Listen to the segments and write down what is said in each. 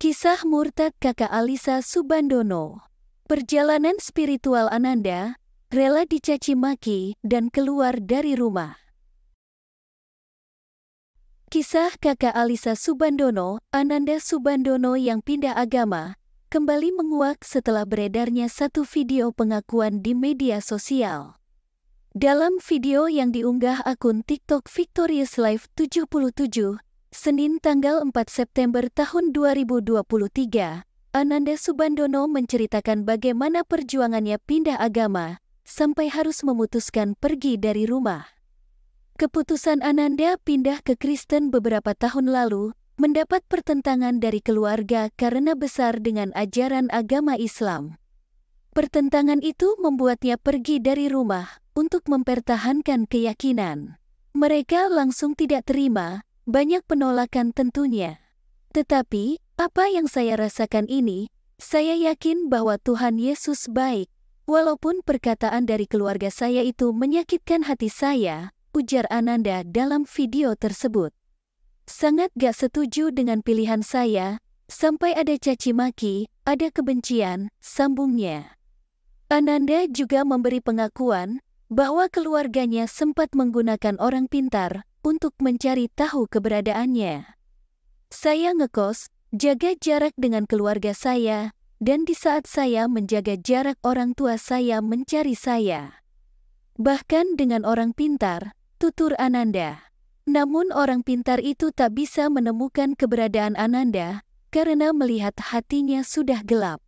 Kisah Murtad kakak Alisa Subandono Perjalanan spiritual Ananda rela dicaci maki dan keluar dari rumah. Kisah kakak Alisa Subandono, Ananda Subandono yang pindah agama, kembali menguak setelah beredarnya satu video pengakuan di media sosial. Dalam video yang diunggah akun TikTok Victorious Life 77, Senin tanggal 4 September tahun 2023, Ananda Subandono menceritakan bagaimana perjuangannya pindah agama sampai harus memutuskan pergi dari rumah. Keputusan Ananda pindah ke Kristen beberapa tahun lalu mendapat pertentangan dari keluarga karena besar dengan ajaran agama Islam. Pertentangan itu membuatnya pergi dari rumah untuk mempertahankan keyakinan. Mereka langsung tidak terima banyak penolakan tentunya. Tetapi, apa yang saya rasakan ini, saya yakin bahwa Tuhan Yesus baik. Walaupun perkataan dari keluarga saya itu menyakitkan hati saya, ujar Ananda dalam video tersebut. Sangat gak setuju dengan pilihan saya, sampai ada caci maki, ada kebencian, sambungnya. Ananda juga memberi pengakuan bahwa keluarganya sempat menggunakan orang pintar untuk mencari tahu keberadaannya. Saya ngekos, jaga jarak dengan keluarga saya, dan di saat saya menjaga jarak orang tua saya mencari saya. Bahkan dengan orang pintar, tutur Ananda. Namun orang pintar itu tak bisa menemukan keberadaan Ananda karena melihat hatinya sudah gelap.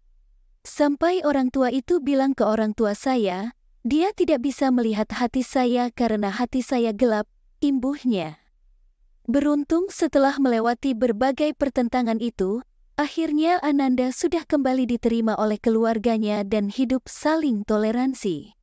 Sampai orang tua itu bilang ke orang tua saya, dia tidak bisa melihat hati saya karena hati saya gelap imbuhnya. Beruntung setelah melewati berbagai pertentangan itu, akhirnya Ananda sudah kembali diterima oleh keluarganya dan hidup saling toleransi.